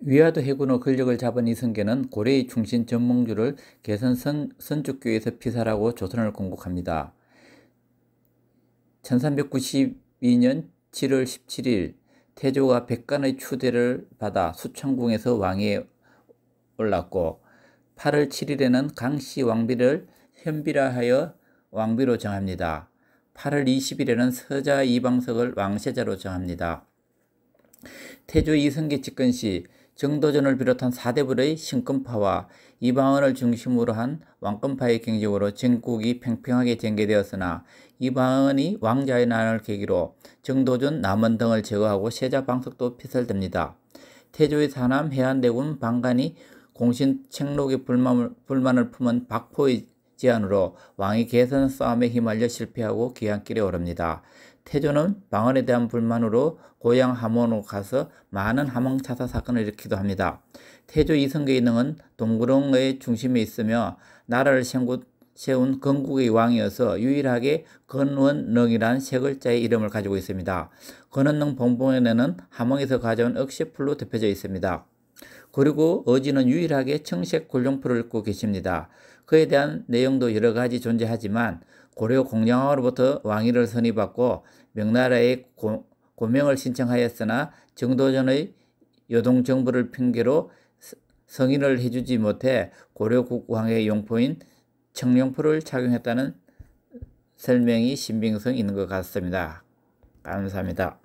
위화도 해군의 권력을 잡은 이성계는 고려의 중신 전몽주를 개선 선, 선족교에서 피살하고 조선을 공국합니다. 1392년 7월 17일 태조가 백간의 추대를 받아 수천궁에서 왕위에 올랐고 8월 7일에는 강씨 왕비를 현비라 하여 왕비로 정합니다. 8월 20일에는 서자 이방석을 왕세자로 정합니다. 태조 이성계 집권 시 정도전을 비롯한 4대부의 신권파와 이방원을 중심으로 한 왕권파의 경쟁으로 전국이 팽팽하게 전개되었으나 이방원이 왕자의 난을 계기로 정도전 남원 등을 제거하고 세자 방석도 폐설됩니다. 태조의 사남 해안대군 방간이 공신 책록의 불만을, 불만을 품은 박포의 제안으로 왕이 개선 싸움에 휘말려 실패하고 귀한길에 오릅니다. 태조는 망언에 대한 불만으로 고향 함원으로 가서 많은 함원차사 사건을 일으키기도 합니다. 태조 이성계의 능은 동구릉의 중심에 있으며 나라를 세운 건국의 왕이어서 유일하게 건원능이란 세 글자의 이름을 가지고 있습니다. 건원능 봉봉에는함원에서 가져온 억시풀로 덮여져 있습니다. 그리고 어지는 유일하게 청색 골룡풀을 입고 계십니다. 그에 대한 내용도 여러 가지 존재하지만 고려 공양왕으로부터 왕위를 선임받고 명나라의 고, 명을 신청하였으나 정도전의 여동 정부를 핑계로 성인을 해주지 못해 고려 국왕의 용포인 청룡포를 착용했다는 설명이 신빙성 있는 것 같습니다. 감사합니다.